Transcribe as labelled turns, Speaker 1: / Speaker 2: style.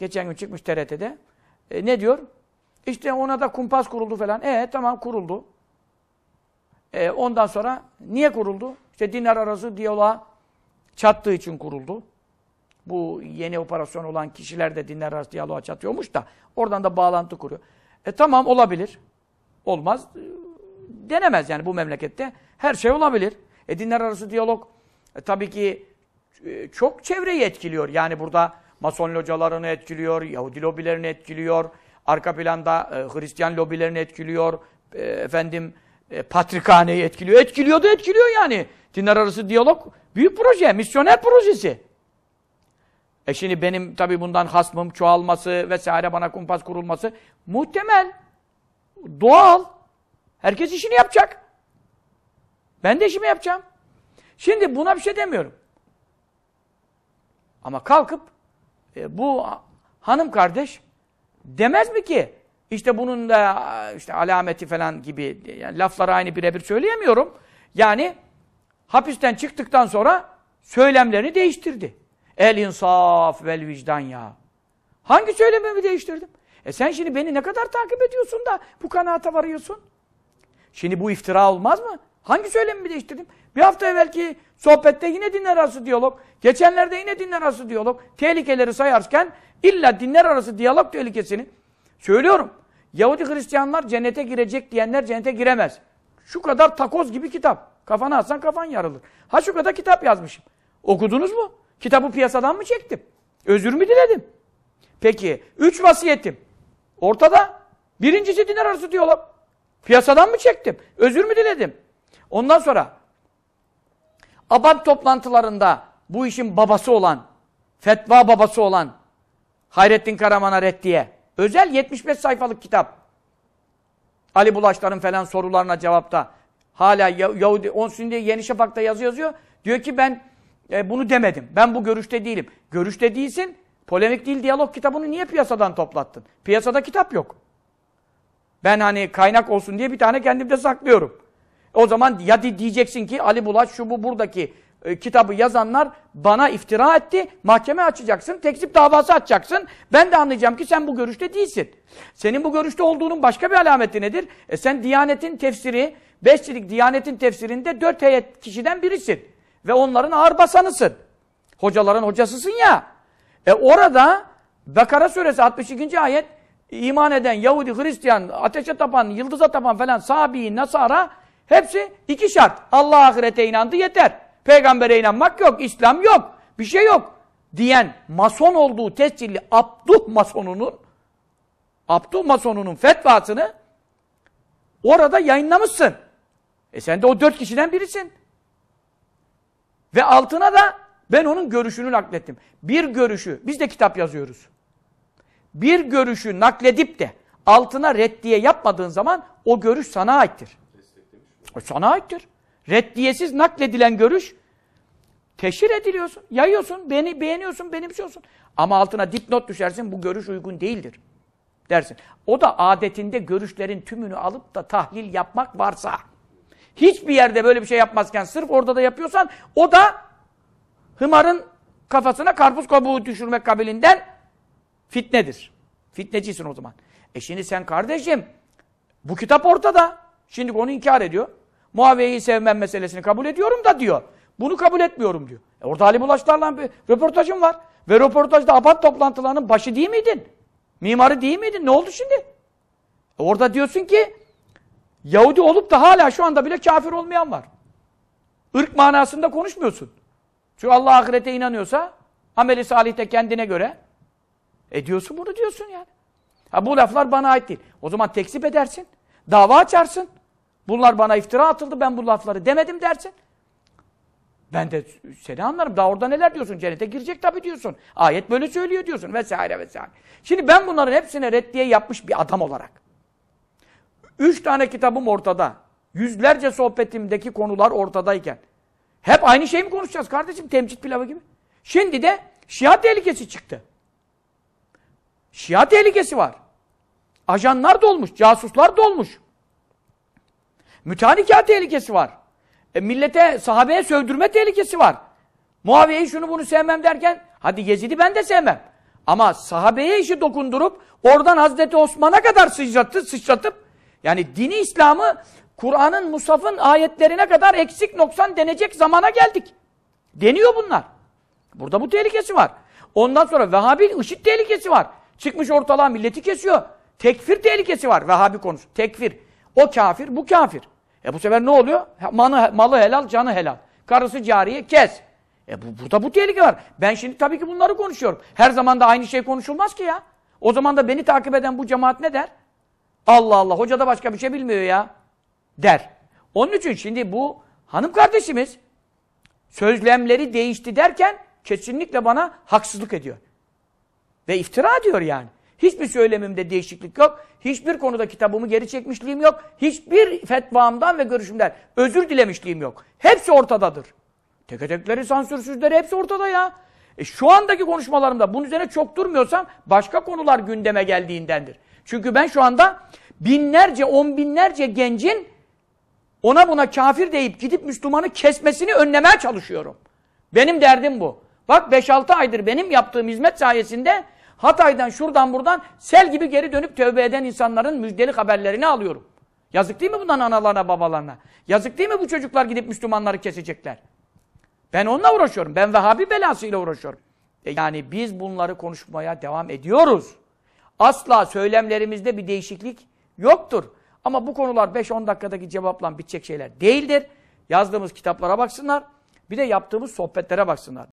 Speaker 1: Geçen gün çıkmış TRT'de. E, ne diyor? İşte ona da kumpas kuruldu falan. E tamam kuruldu. E, ondan sonra niye kuruldu? İşte dinler arası diyaloğa çattığı için kuruldu. Bu yeni operasyon olan kişiler de dinler arası diyaloğa çatıyormuş da oradan da bağlantı kuruyor. E tamam olabilir. Olmaz. E, denemez yani bu memlekette. Her şey olabilir. E dinler arası diyalog e, tabii ki e, çok çevreyi etkiliyor. Yani burada Mason localarını etkiliyor, Yahudi lobilerini etkiliyor, arka planda e, Hristiyan lobilerini etkiliyor, e, efendim e, patrikhaneyi etkiliyor. Etkiliyor da etkiliyor yani. Dinler arası diyalog büyük proje, misyoner projesi. E şimdi benim tabi bundan hasmım çoğalması vesaire bana kumpas kurulması muhtemel, doğal. Herkes işini yapacak. Ben de işimi yapacağım. Şimdi buna bir şey demiyorum. Ama kalkıp e, bu hanım kardeş demez mi ki işte bunun da işte alameti falan gibi yani lafları aynı birebir söyleyemiyorum. Yani hapisten çıktıktan sonra söylemlerini değiştirdi. El insaf vel vicdan ya. Hangi söylememi değiştirdim? E sen şimdi beni ne kadar takip ediyorsun da bu kanaata varıyorsun? Şimdi bu iftira olmaz mı? Hangi söylemi değiştirdim? Bir hafta evvelki sohbette yine dinler arası diyalog. Geçenlerde yine dinler arası diyalog. Tehlikeleri sayarken illa dinler arası diyalog tehlikesini söylüyorum. Yahudi Hristiyanlar cennete girecek diyenler cennete giremez. Şu kadar takoz gibi kitap. Kafana atsan kafan yarılır. Ha şu kadar kitap yazmışım. Okudunuz mu? Kitabı piyasadan mı çektim? Özür mü diledim? Peki, üç vasiyetim. Ortada. Birincisi dinler arası diyalog. Piyasadan mı çektim? Özür mü diledim? Ondan sonra ABAD toplantılarında bu işin babası olan, fetva babası olan Hayrettin Karaman'a reddiye özel 75 sayfalık kitap. Ali Bulaşlar'ın falan sorularına cevapta hala Yahudi, on şimdi Yeni Şafak'ta yazı yazıyor. Diyor ki ben e, bunu demedim. Ben bu görüşte değilim. Görüşte değilsin. Polemik değil diyalog kitabını niye piyasadan toplattın? Piyasada kitap yok. Ben hani kaynak olsun diye bir tane kendimde saklıyorum. O zaman ya diyeceksin ki Ali Bulaş şu bu buradaki e, kitabı yazanlar bana iftira etti. Mahkeme açacaksın, tekzip davası açacaksın. Ben de anlayacağım ki sen bu görüşte değilsin. Senin bu görüşte olduğunun başka bir alameti nedir? E sen Diyanet'in tefsiri, Beşçilik Diyanet'in tefsirinde dört heyet kişiden birisin. Ve onların ağır basanısın. Hocaların hocasısın ya. E orada Bakara suresi 62. ayet iman eden Yahudi, Hristiyan, ateşe tapan, yıldıza tapan falan sahabeyi, nasara Hepsi iki şart. Allah ahirete inandı yeter. Peygambere inanmak yok, İslam yok, bir şey yok diyen mason olduğu tescilli Abduh masonunun Abduh masonunun fetvasını orada yayınlamışsın. E sen de o dört kişiden birisin. Ve altına da ben onun görüşünü naklettim. Bir görüşü, biz de kitap yazıyoruz. Bir görüşü nakledip de altına reddiye yapmadığın zaman o görüş sana aittir. O sana aittir. Reddiyesiz nakledilen görüş teşhir ediliyorsun, yayıyorsun, beni beğeniyorsun, benimsiyorsun. Ama altına dipnot düşersin, bu görüş uygun değildir dersin. O da adetinde görüşlerin tümünü alıp da tahlil yapmak varsa, hiçbir yerde böyle bir şey yapmazken sırf orada da yapıyorsan, o da hımarın kafasına karpuz kabuğu düşürmek kabilinden fitnedir. Fitnecisin o zaman. E şimdi sen kardeşim, bu kitap ortada. Şimdi onu inkar ediyor. Muaviye'yi sevmem meselesini kabul ediyorum da diyor. Bunu kabul etmiyorum diyor. E orada Ali Bulaşlar'la bir röportajım var. Ve röportajda abat toplantılarının başı değil miydin? Mimarı değil miydin? Ne oldu şimdi? E orada diyorsun ki Yahudi olup da hala şu anda bile kafir olmayan var. Irk manasında konuşmuyorsun. Çünkü Allah ahirete inanıyorsa ameli Salih'te kendine göre ediyorsun bunu diyorsun yani. Ha bu laflar bana ait değil. O zaman tekzip edersin. Dava açarsın. Bunlar bana iftira atıldı ben bu lafları demedim dersin. Ben de seni anlarım. Daha orada neler diyorsun? Cennete girecek tabii diyorsun. Ayet böyle söylüyor diyorsun vesaire vesaire. Şimdi ben bunların hepsine reddiye yapmış bir adam olarak. Üç tane kitabım ortada. Yüzlerce sohbetimdeki konular ortadayken. Hep aynı şey mi konuşacağız kardeşim? Temcit pilavı gibi. Şimdi de Şia tehlikesi çıktı. Şia tehlikesi var. Ajanlar dolmuş, casuslar dolmuş. Mütehanikat tehlikesi var. E, millete, sahabeye sövdürme tehlikesi var. Muaviye'yi şunu bunu sevmem derken, hadi Yezid'i ben de sevmem. Ama sahabeye işi dokundurup, oradan Hazreti Osman'a kadar sıçratıp, sıçratıp, yani dini İslam'ı Kur'an'ın, Musaf'ın ayetlerine kadar eksik noksan denecek zamana geldik. Deniyor bunlar. Burada bu tehlikesi var. Ondan sonra Vehhabi IŞİD tehlikesi var. Çıkmış ortalığa milleti kesiyor. Tekfir tehlikesi var Vehhabi konusu. Tekfir. O kafir, bu kafir. E bu sefer ne oluyor? Manı, malı helal, canı helal. Karısı cariye kes. E bu, burada bu tehlike var. Ben şimdi tabii ki bunları konuşuyorum. Her zaman da aynı şey konuşulmaz ki ya. O zaman da beni takip eden bu cemaat ne der? Allah Allah hoca da başka bir şey bilmiyor ya der. Onun için şimdi bu hanım kardeşimiz sözlemleri değişti derken kesinlikle bana haksızlık ediyor. Ve iftira diyor yani. Hiçbir söylemimde değişiklik yok. Hiçbir konuda kitabımı geri çekmişliğim yok. Hiçbir fetvamdan ve görüşümden özür dilemişliğim yok. Hepsi ortadadır. Teke tekleri, sansürsüzleri hepsi ortada ya. E şu andaki konuşmalarımda bunun üzerine çok durmuyorsam başka konular gündeme geldiğindendir. Çünkü ben şu anda binlerce, on binlerce gencin ona buna kafir deyip gidip Müslümanı kesmesini önlemeye çalışıyorum. Benim derdim bu. Bak 5-6 aydır benim yaptığım hizmet sayesinde Hatay'dan şuradan buradan sel gibi geri dönüp tövbe eden insanların müjdeli haberlerini alıyorum. Yazık değil mi bundan analarına babalarına? Yazık değil mi bu çocuklar gidip Müslümanları kesecekler? Ben onunla uğraşıyorum. Ben Vehhabi belasıyla uğraşıyorum. E yani biz bunları konuşmaya devam ediyoruz. Asla söylemlerimizde bir değişiklik yoktur. Ama bu konular 5-10 dakikadaki cevapla bitecek şeyler değildir. Yazdığımız kitaplara baksınlar. Bir de yaptığımız sohbetlere baksınlar.